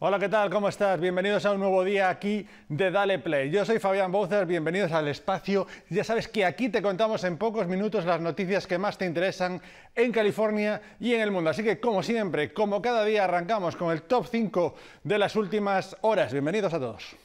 Hola, ¿qué tal? ¿Cómo estás? Bienvenidos a un nuevo día aquí de Dale Play. Yo soy Fabián Bouzer, bienvenidos al espacio. Ya sabes que aquí te contamos en pocos minutos las noticias que más te interesan en California y en el mundo. Así que, como siempre, como cada día, arrancamos con el top 5 de las últimas horas. Bienvenidos a todos.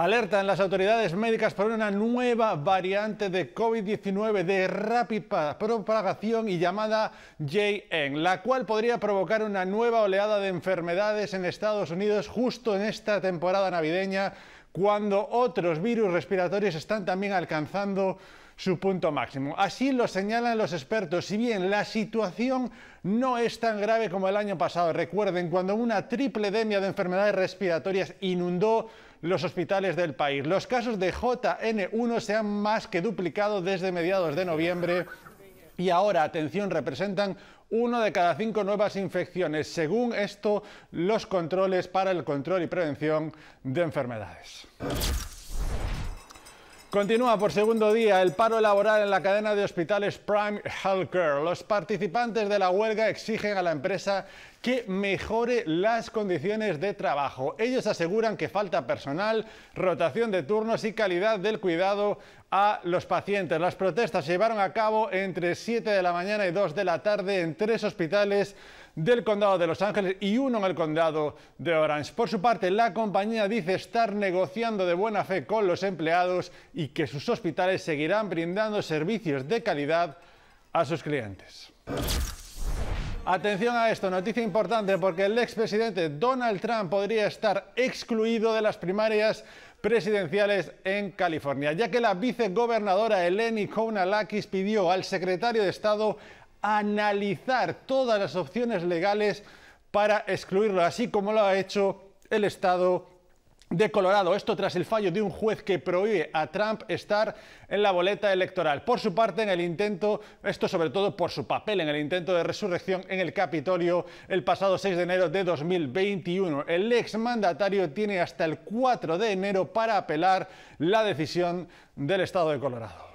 Alertan las autoridades médicas por una nueva variante de COVID-19 de rápida propagación y llamada JN, la cual podría provocar una nueva oleada de enfermedades en Estados Unidos justo en esta temporada navideña, cuando otros virus respiratorios están también alcanzando su punto máximo. Así lo señalan los expertos, si bien la situación no es tan grave como el año pasado. Recuerden, cuando una triple demia de enfermedades respiratorias inundó los hospitales del país. Los casos de JN1 se han más que duplicado desde mediados de noviembre y ahora, atención, representan uno de cada cinco nuevas infecciones, según esto, los controles para el control y prevención de enfermedades. Continúa por segundo día el paro laboral en la cadena de hospitales Prime Healthcare. Los participantes de la huelga exigen a la empresa que mejore las condiciones de trabajo. Ellos aseguran que falta personal, rotación de turnos y calidad del cuidado a los pacientes. Las protestas se llevaron a cabo entre 7 de la mañana y 2 de la tarde en tres hospitales del condado de Los Ángeles y uno en el condado de Orange. Por su parte, la compañía dice estar negociando de buena fe con los empleados y que sus hospitales seguirán brindando servicios de calidad a sus clientes. Atención a esto, noticia importante porque el expresidente Donald Trump podría estar excluido de las primarias presidenciales en California, ya que la vicegobernadora Eleni Kounalakis pidió al secretario de Estado analizar todas las opciones legales para excluirlo, así como lo ha hecho el Estado de Colorado. Esto tras el fallo de un juez que prohíbe a Trump estar en la boleta electoral. Por su parte, en el intento, esto sobre todo por su papel en el intento de resurrección en el Capitolio el pasado 6 de enero de 2021. El exmandatario tiene hasta el 4 de enero para apelar la decisión del Estado de Colorado.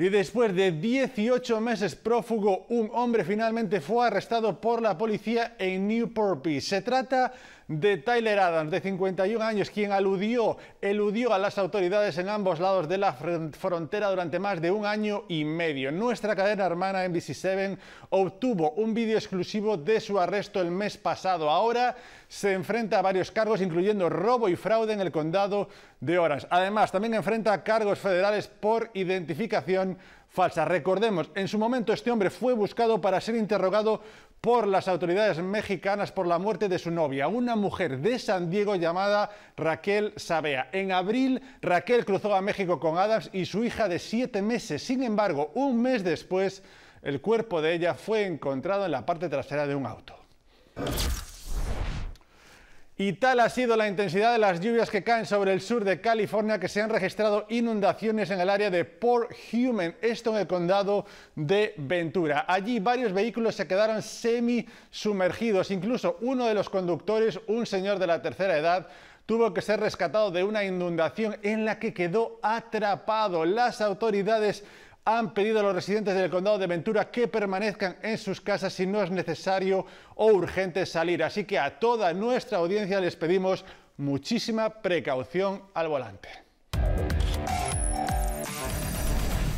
Y después de 18 meses prófugo, un hombre finalmente fue arrestado por la policía en Newport Beach. Se trata de Tyler Adams, de 51 años, quien aludió, eludió a las autoridades en ambos lados de la frontera durante más de un año y medio. Nuestra cadena hermana NBC7 obtuvo un vídeo exclusivo de su arresto el mes pasado. Ahora se enfrenta a varios cargos, incluyendo robo y fraude en el condado de Orange. Además, también enfrenta cargos federales por identificación falsa. Recordemos, en su momento este hombre fue buscado para ser interrogado por las autoridades mexicanas por la muerte de su novia, una mujer de San Diego llamada Raquel Sabea. En abril, Raquel cruzó a México con Adams y su hija de siete meses. Sin embargo, un mes después, el cuerpo de ella fue encontrado en la parte trasera de un auto. Y tal ha sido la intensidad de las lluvias que caen sobre el sur de California que se han registrado inundaciones en el área de Port Human, esto en el condado de Ventura. Allí varios vehículos se quedaron semi sumergidos, incluso uno de los conductores, un señor de la tercera edad, tuvo que ser rescatado de una inundación en la que quedó atrapado. Las autoridades han pedido a los residentes del condado de Ventura que permanezcan en sus casas si no es necesario o urgente salir. Así que a toda nuestra audiencia les pedimos muchísima precaución al volante.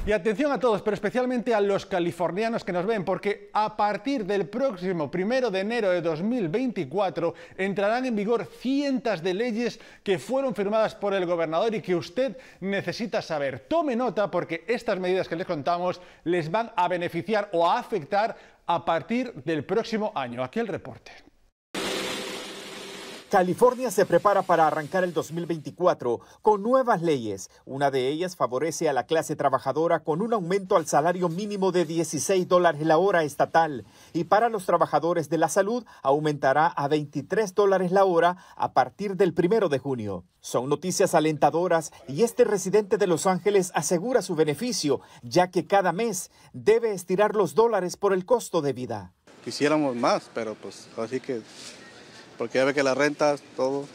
Y atención a todos, pero especialmente a los californianos que nos ven, porque a partir del próximo primero de enero de 2024 entrarán en vigor cientos de leyes que fueron firmadas por el gobernador y que usted necesita saber. Tome nota porque estas medidas que les contamos les van a beneficiar o a afectar a partir del próximo año. Aquí el reporte. California se prepara para arrancar el 2024 con nuevas leyes. Una de ellas favorece a la clase trabajadora con un aumento al salario mínimo de 16 dólares la hora estatal y para los trabajadores de la salud aumentará a 23 dólares la hora a partir del primero de junio. Son noticias alentadoras y este residente de Los Ángeles asegura su beneficio, ya que cada mes debe estirar los dólares por el costo de vida. Quisiéramos más, pero pues así que porque ya ve que las renta, todo,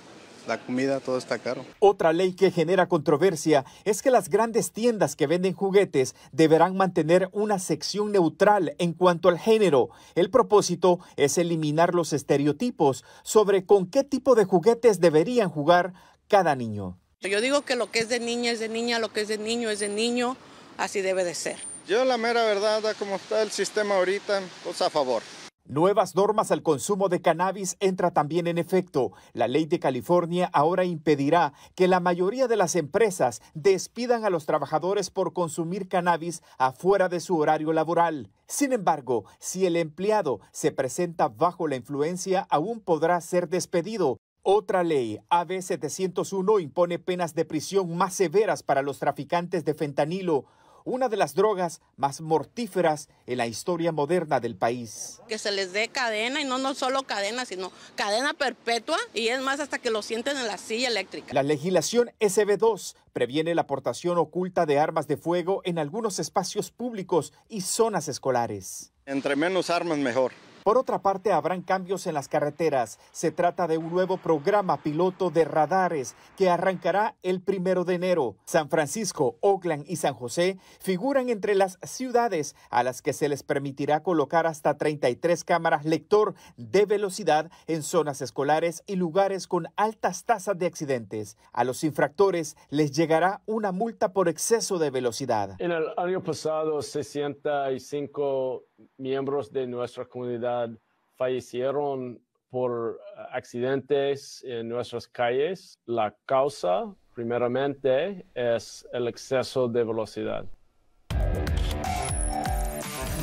la comida, todo está caro. Otra ley que genera controversia es que las grandes tiendas que venden juguetes deberán mantener una sección neutral en cuanto al género. El propósito es eliminar los estereotipos sobre con qué tipo de juguetes deberían jugar cada niño. Yo digo que lo que es de niña es de niña, lo que es de niño es de niño, así debe de ser. Yo la mera verdad, como está el sistema ahorita, pues a favor. Nuevas normas al consumo de cannabis entra también en efecto. La ley de California ahora impedirá que la mayoría de las empresas despidan a los trabajadores por consumir cannabis afuera de su horario laboral. Sin embargo, si el empleado se presenta bajo la influencia, aún podrá ser despedido. Otra ley, AB 701, impone penas de prisión más severas para los traficantes de fentanilo una de las drogas más mortíferas en la historia moderna del país. Que se les dé cadena y no, no solo cadena, sino cadena perpetua y es más hasta que lo sienten en la silla eléctrica. La legislación SB2 previene la aportación oculta de armas de fuego en algunos espacios públicos y zonas escolares. Entre menos armas mejor. Por otra parte, habrán cambios en las carreteras. Se trata de un nuevo programa piloto de radares que arrancará el primero de enero. San Francisco, Oakland y San José figuran entre las ciudades a las que se les permitirá colocar hasta 33 cámaras lector de velocidad en zonas escolares y lugares con altas tasas de accidentes. A los infractores les llegará una multa por exceso de velocidad. En el año pasado, 65 miembros de nuestra comunidad fallecieron por eh, accidentes en nuestras calles. La causa, primeramente, es el exceso de velocidad.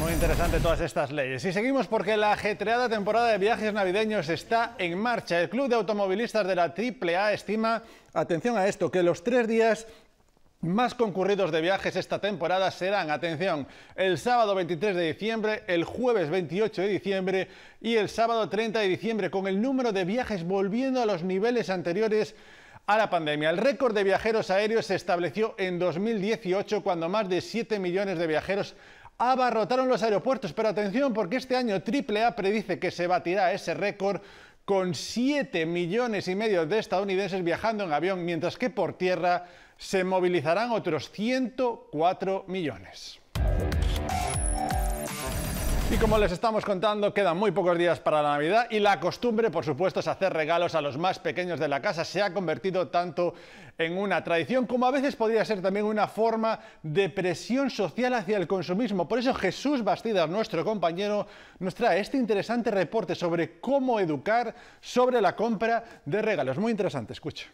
Muy interesante todas estas leyes. Y seguimos porque la ajetreada temporada de viajes navideños está en marcha. El Club de Automovilistas de la AAA estima, atención a esto, que los tres días más concurridos de viajes esta temporada serán, atención, el sábado 23 de diciembre, el jueves 28 de diciembre y el sábado 30 de diciembre, con el número de viajes volviendo a los niveles anteriores a la pandemia. El récord de viajeros aéreos se estableció en 2018 cuando más de 7 millones de viajeros abarrotaron los aeropuertos, pero atención porque este año AAA predice que se batirá ese récord con 7 millones y medio de estadounidenses viajando en avión, mientras que por tierra se movilizarán otros 104 millones. Y como les estamos contando, quedan muy pocos días para la Navidad y la costumbre, por supuesto, es hacer regalos a los más pequeños de la casa. Se ha convertido tanto en una tradición como a veces podría ser también una forma de presión social hacia el consumismo. Por eso Jesús Bastida, nuestro compañero, nos trae este interesante reporte sobre cómo educar sobre la compra de regalos. Muy interesante, escucha.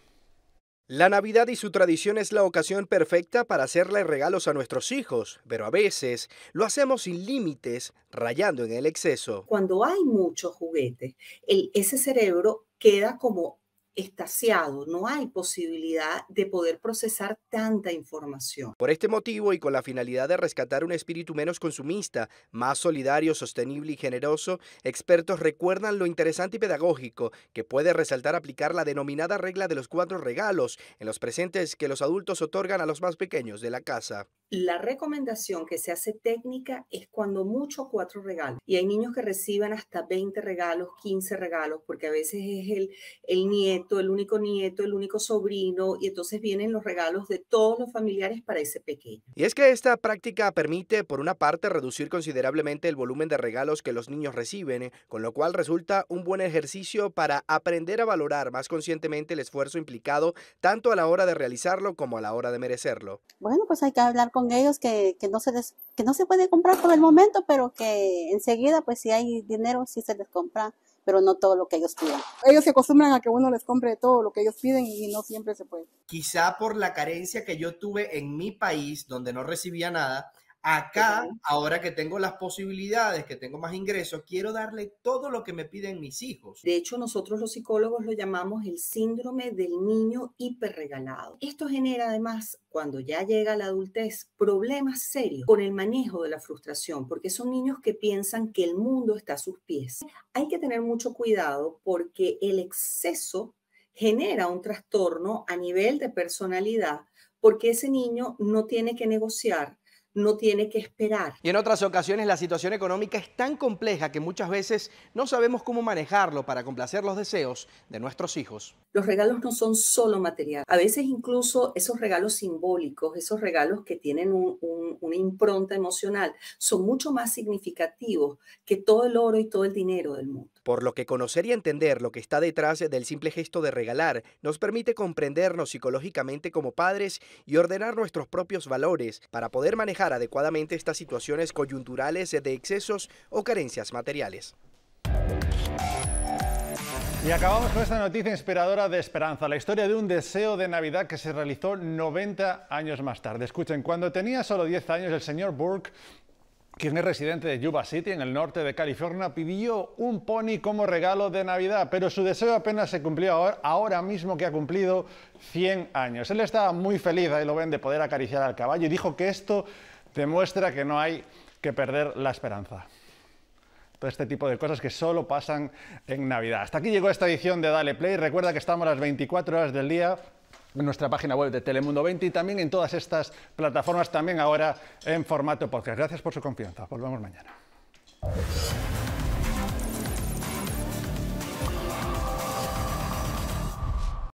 La Navidad y su tradición es la ocasión perfecta para hacerle regalos a nuestros hijos, pero a veces lo hacemos sin límites, rayando en el exceso. Cuando hay muchos juguetes, ese cerebro queda como estaciado, no hay posibilidad de poder procesar tanta información. Por este motivo y con la finalidad de rescatar un espíritu menos consumista, más solidario, sostenible y generoso, expertos recuerdan lo interesante y pedagógico que puede resaltar aplicar la denominada regla de los cuatro regalos en los presentes que los adultos otorgan a los más pequeños de la casa. La recomendación que se hace técnica es cuando mucho cuatro regalos. Y hay niños que reciben hasta 20 regalos, 15 regalos, porque a veces es el, el nieto el único nieto, el único sobrino, y entonces vienen los regalos de todos los familiares para ese pequeño. Y es que esta práctica permite, por una parte, reducir considerablemente el volumen de regalos que los niños reciben, con lo cual resulta un buen ejercicio para aprender a valorar más conscientemente el esfuerzo implicado, tanto a la hora de realizarlo como a la hora de merecerlo. Bueno, pues hay que hablar con ellos que, no se que no se puede comprar por el momento, pero que enseguida, pues si hay dinero, sí se les compra pero no todo lo que ellos piden. Ellos se acostumbran a que uno les compre todo lo que ellos piden y no siempre se puede. Quizá por la carencia que yo tuve en mi país, donde no recibía nada, Acá, ahora que tengo las posibilidades, que tengo más ingresos, quiero darle todo lo que me piden mis hijos. De hecho, nosotros los psicólogos lo llamamos el síndrome del niño hiperregalado. Esto genera además, cuando ya llega la adultez, problemas serios con el manejo de la frustración, porque son niños que piensan que el mundo está a sus pies. Hay que tener mucho cuidado porque el exceso genera un trastorno a nivel de personalidad porque ese niño no tiene que negociar no tiene que esperar. Y en otras ocasiones la situación económica es tan compleja que muchas veces no sabemos cómo manejarlo para complacer los deseos de nuestros hijos. Los regalos no son solo material, a veces incluso esos regalos simbólicos, esos regalos que tienen un, una impronta emocional, son mucho más significativos que todo el oro y todo el dinero del mundo por lo que conocer y entender lo que está detrás del simple gesto de regalar nos permite comprendernos psicológicamente como padres y ordenar nuestros propios valores para poder manejar adecuadamente estas situaciones coyunturales de excesos o carencias materiales. Y acabamos con esta noticia inspiradora de esperanza, la historia de un deseo de Navidad que se realizó 90 años más tarde. Escuchen, cuando tenía solo 10 años, el señor Burke quien es residente de Yuba City, en el norte de California, pidió un pony como regalo de Navidad, pero su deseo apenas se cumplió ahora, ahora mismo que ha cumplido 100 años. Él estaba muy feliz, ahí lo ven, de poder acariciar al caballo y dijo que esto demuestra que no hay que perder la esperanza todo este tipo de cosas que solo pasan en Navidad. Hasta aquí llegó esta edición de Dale Play. Recuerda que estamos a las 24 horas del día en nuestra página web de Telemundo 20 y también en todas estas plataformas, también ahora en formato podcast. Gracias por su confianza. Volvemos mañana.